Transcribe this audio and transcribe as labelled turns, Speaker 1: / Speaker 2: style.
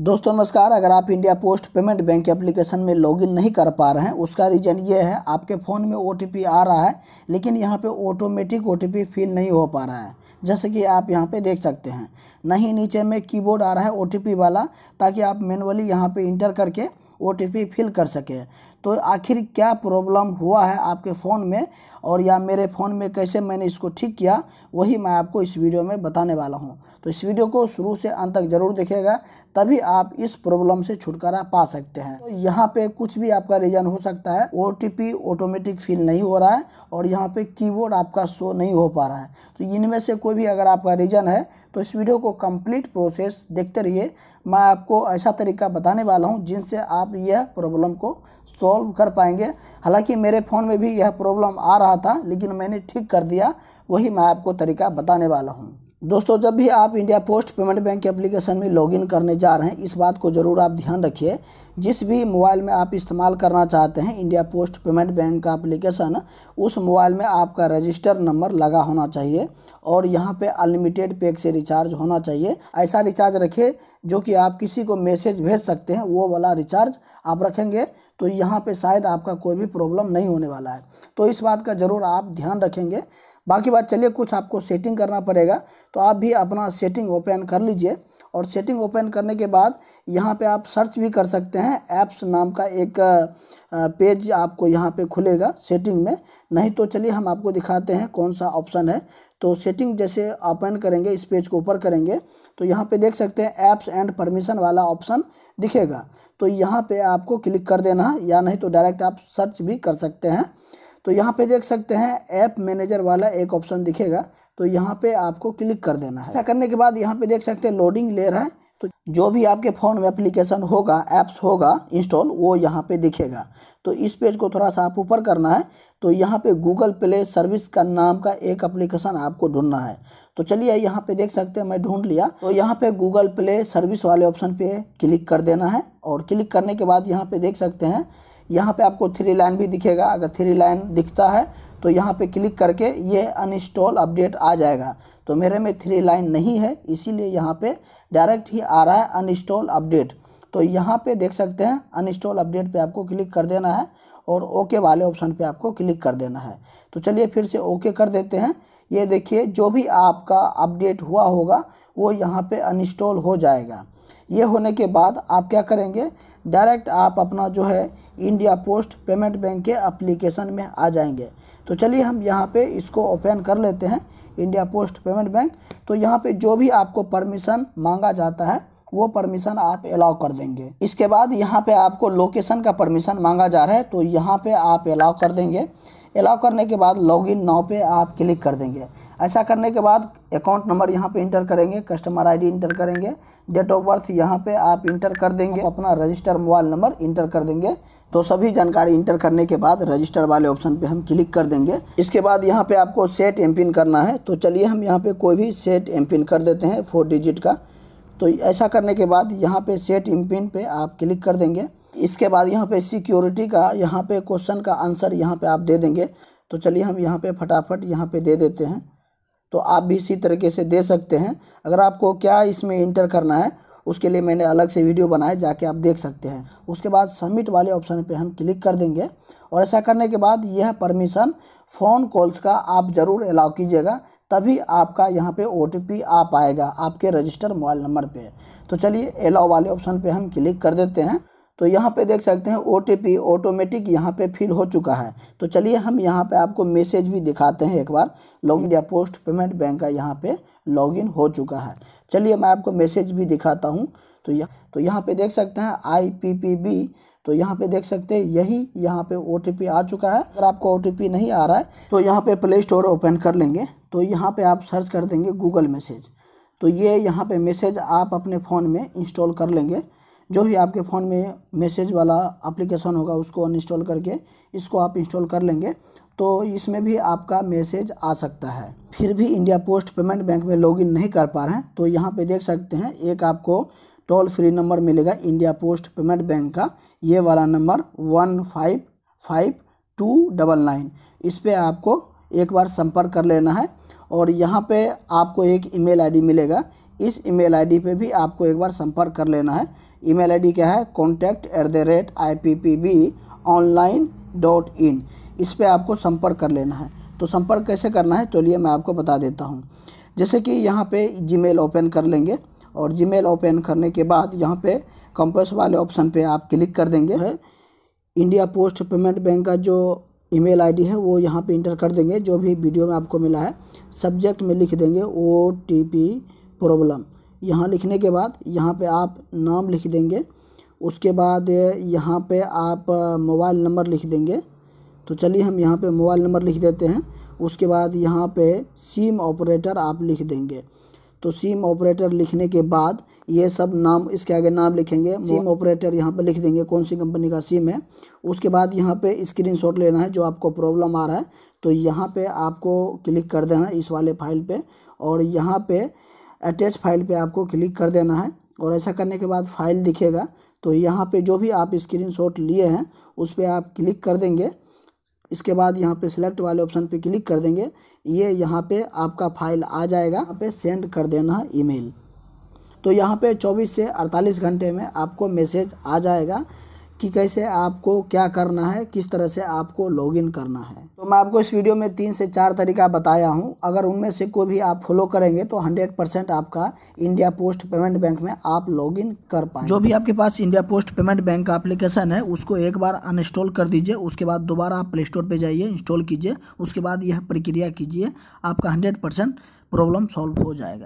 Speaker 1: दोस्तों नमस्कार अगर आप India post payment bank application में लॉगिन नहीं कर पा रहे हैं उसका रीज़न ये है आपके फ़ोन में ओ आ रहा है लेकिन यहाँ पे ऑटोमेटिक ओ फिल नहीं हो पा रहा है जैसे कि आप यहाँ पे देख सकते हैं नहीं नीचे में कीबोर्ड आ रहा है ओ वाला ताकि आप मैनुअली यहाँ पे इंटर करके ओ फिल कर सकें तो आखिर क्या प्रॉब्लम हुआ है आपके फ़ोन में और या मेरे फ़ोन में कैसे मैंने इसको ठीक किया वही मैं आपको इस वीडियो में बताने वाला हूँ तो इस वीडियो को शुरू से अंत तक ज़रूर देखेगा तभी आप इस प्रॉब्लम से छुटकारा पा सकते हैं तो यहाँ पे कुछ भी आपका रीजन हो सकता है ओ ऑटोमेटिक फील नहीं हो रहा है और यहाँ पर कीबोर्ड आपका शो नहीं हो पा रहा है तो इनमें से कोई भी अगर आपका रीजन है तो इस वीडियो को कंप्लीट प्रोसेस देखते रहिए मैं आपको ऐसा तरीका बताने वाला हूँ जिनसे आप यह प्रॉब्लम को सॉल्व कर पाएंगे हालांकि मेरे फ़ोन में भी यह प्रॉब्लम आ रहा था लेकिन मैंने ठीक कर दिया वही मैं आपको तरीका बताने वाला हूँ दोस्तों जब भी आप इंडिया पोस्ट पेमेंट बैंक के एप्लीकेशन में लॉगिन करने जा रहे हैं इस बात को ज़रूर आप ध्यान रखिए जिस भी मोबाइल में आप इस्तेमाल करना चाहते हैं इंडिया पोस्ट पेमेंट बैंक का एप्लीकेशन उस मोबाइल में आपका रजिस्टर नंबर लगा होना चाहिए और यहाँ पे अनलिमिटेड पैक से रिचार्ज होना चाहिए ऐसा रिचार्ज रखिए जो कि आप किसी को मैसेज भेज सकते हैं वो वाला रिचार्ज आप रखेंगे तो यहाँ पर शायद आपका कोई भी प्रॉब्लम नहीं होने वाला है तो इस बात का ज़रूर आप ध्यान रखेंगे बाकी बात चलिए कुछ आपको सेटिंग करना पड़ेगा तो आप भी अपना सेटिंग ओपन कर लीजिए और सेटिंग ओपन करने के बाद यहाँ पे आप सर्च भी कर सकते हैं ऐप्स नाम का एक पेज आपको यहाँ पे खुलेगा सेटिंग में नहीं तो चलिए हम आपको दिखाते हैं कौन सा ऑप्शन है तो सेटिंग जैसे ओपन करेंगे इस पेज को ऊपर करेंगे तो यहाँ पे देख सकते हैं ऐप्स एंड परमिशन वाला ऑप्शन दिखेगा तो यहाँ पे आपको क्लिक कर देना या नहीं तो डायरेक्ट आप सर्च भी कर सकते हैं तो यहाँ पे देख सकते हैं ऐप मैनेजर वाला एक ऑप्शन दिखेगा तो यहाँ पे आपको क्लिक कर देना है ऐसा करने के बाद यहाँ पे देख सकते हैं लोडिंग ले रहा है तो जो भी आपके फ़ोन में एप्लीकेशन होगा ऐप्स होगा इंस्टॉल वो यहाँ पे दिखेगा तो इस पेज को थोड़ा सा आप ऊपर करना है तो यहाँ पे गूगल प्ले सर्विस का नाम का एक एप्लीकेशन आपको ढूंढना है तो चलिए यहाँ पे देख सकते हैं मैं ढूंढ लिया तो यहाँ पे गूगल प्ले सर्विस वाले ऑप्शन पे क्लिक कर देना है और क्लिक करने के बाद यहाँ पे देख सकते हैं यहाँ पे आपको थ्री लाइन भी दिखेगा अगर थ्री लाइन दिखता है तो यहाँ पे क्लिक करके ये अनइंस्टॉल अपडेट आ जाएगा तो मेरे में थ्री लाइन नहीं है इसीलिए यहाँ पे डायरेक्ट ही आ रहा है अनइंस्टॉल अपडेट तो यहाँ पे देख सकते हैं अनइंस्टॉल अपडेट पे आपको क्लिक कर देना है और ओके वाले ऑप्शन पे आपको क्लिक कर देना है तो चलिए फिर से ओके कर देते हैं ये देखिए जो भी आपका अपडेट हुआ होगा वो यहाँ पे अनइंस्टॉल हो जाएगा ये होने के बाद आप क्या करेंगे डायरेक्ट आप अपना जो है इंडिया पोस्ट पेमेंट बैंक के अप्लीकेशन में आ जाएंगे तो चलिए हम यहाँ पे इसको ओपन कर लेते हैं इंडिया पोस्ट पेमेंट बैंक तो यहाँ पे जो भी आपको परमिशन मांगा जाता है वो परमिशन आप अलाउ कर देंगे इसके बाद यहाँ पे आपको लोकेशन का परमिशन मांगा जा रहा है तो यहाँ पे आप अलाउ कर देंगे अलाउ करने के बाद लॉग इन नाव पे आप क्लिक कर देंगे ऐसा करने के बाद अकाउंट नंबर यहाँ पे इंटर करेंगे कस्टमर आईडी इंटर करेंगे डेट ऑफ बर्थ यहाँ पे आप इंटर कर देंगे अपना रजिस्टर मोबाइल नंबर इंटर कर देंगे तो सभी जानकारी इंटर करने के बाद रजिस्टर वाले ऑप्शन पे हम क्लिक कर देंगे इसके बाद यहाँ पे आपको सेट एम करना है तो चलिए हम यहाँ पे कोई भी सेट एम कर देते हैं फोर डिजिट का तो ऐसा करने के बाद यहाँ पे सेट इम्पिन पे आप क्लिक कर देंगे इसके बाद यहाँ पे सिक्योरिटी का यहाँ पे क्वेश्चन का आंसर यहाँ पे आप दे देंगे तो चलिए हम यहाँ पे फटाफट यहाँ पे दे देते हैं तो आप भी इसी तरीके से दे सकते हैं अगर आपको क्या इसमें इंटर करना है उसके लिए मैंने अलग से वीडियो बनाए जाके आप देख सकते हैं उसके बाद सबमिट वाले ऑप्शन पे हम क्लिक कर देंगे और ऐसा करने के बाद यह परमिशन फ़ोन कॉल्स का आप ज़रूर अलाउ कीजिएगा तभी आपका यहाँ पे ओ आ पाएगा आपके रजिस्टर मोबाइल नंबर पे तो चलिए एलाओ वाले ऑप्शन पे हम क्लिक कर देते हैं तो यहाँ पे देख सकते हैं ओ ऑटोमेटिक यहाँ पे फिल हो चुका है तो चलिए हम यहाँ पे आपको मैसेज भी दिखाते हैं एक बार log India post payment bank का यहाँ पे लॉगिन हो चुका है चलिए मैं आपको मैसेज भी दिखाता हूँ तो यह तो यहाँ पे देख सकते हैं आई पी पी बी तो यहाँ पे देख सकते हैं यही यहाँ पे ओ आ चुका है अगर आपको ओ नहीं आ रहा है तो यहाँ पे प्ले स्टोर ओपन कर लेंगे तो यहाँ पे आप सर्च कर देंगे गूगल मैसेज तो ये यहाँ पे मैसेज आप अपने फ़ोन में इंस्टॉल कर लेंगे जो भी आपके फ़ोन में मैसेज वाला एप्लीकेशन होगा उसको अन करके इसको आप इंस्टॉल कर लेंगे तो इसमें भी आपका मैसेज आ सकता है फिर भी इंडिया पोस्ट पेमेंट बैंक में लॉगिन नहीं कर पा रहे हैं तो यहाँ पे देख सकते हैं एक आपको टोल फ्री नंबर मिलेगा इंडिया पोस्ट पेमेंट बैंक का ये वाला number one five five two double nine इस पर आपको एक बार संपर्क कर लेना है और यहाँ पे आपको एक ईमेल आईडी मिलेगा इस ईमेल आईडी पे भी आपको एक बार संपर्क कर लेना है ईमेल आईडी क्या है contact at the rate I P P B online dot in इस पर आपको संपर्क कर लेना है तो संपर्क कैसे करना है चलिए मैं आपको बता देता हूँ जैसे कि यहाँ पे जीमेल ओपन कर लेंगे और जीमेल ओपन करने के बाद यहाँ पे कंपस वाले ऑप्शन पे आप क्लिक कर देंगे है इंडिया पोस्ट पेमेंट बैंक का जो ईमेल आईडी है वो यहाँ पे इंटर कर देंगे जो भी वीडियो में आपको मिला है सब्जेक्ट में लिख देंगे ओ प्रॉब्लम यहाँ लिखने के बाद यहाँ पे आप नाम लिख देंगे उसके बाद यहाँ पर आप मोबाइल नंबर लिख देंगे तो चलिए हम यहाँ पर मोबाइल नंबर लिख देते हैं उसके बाद यहाँ पे सिम ऑपरेटर आप लिख देंगे तो सिम ऑपरेटर लिखने के बाद ये सब नाम इसके आगे नाम लिखेंगे सिम ऑपरेटर यहाँ पे लिख देंगे कौन सी कंपनी का सिम है उसके बाद यहाँ पे स्क्रीनशॉट लेना है जो आपको प्रॉब्लम आ रहा है तो यहाँ पे आपको क्लिक कर देना है इस वाले फाइल पे और यहाँ पे अटैच फाइल पे आपको क्लिक कर देना है और ऐसा करने के बाद फाइल दिखेगा तो यहाँ पर जो भी आप स्क्रीन लिए हैं उस पर आप क्लिक कर देंगे इसके बाद यहाँ पे सिलेक्ट वाले ऑप्शन पे क्लिक कर देंगे ये यहाँ पे आपका फाइल आ जाएगा यहाँ पे सेंड कर देना है ईमेल तो यहाँ पे 24 से 48 घंटे में आपको मैसेज आ जाएगा कि कैसे आपको क्या करना है किस तरह से आपको लॉगिन करना है तो मैं आपको इस वीडियो में तीन से चार तरीका बताया हूँ अगर उनमें से कोई भी आप फॉलो करेंगे तो हंड्रेड परसेंट आपका इंडिया पोस्ट पेमेंट बैंक में आप लॉगिन कर पाए जो भी आपके पास इंडिया पोस्ट पेमेंट बैंक का एप्लीकेशन है उसको एक बार अनइंस्टॉल कर दीजिए उसके बाद दोबारा आप प्ले स्टोर पर जाइए इंस्टॉल कीजिए उसके बाद यह प्रक्रिया कीजिए आपका हंड्रेड परसेंट प्रॉब्लम सॉल्व हो जाएगा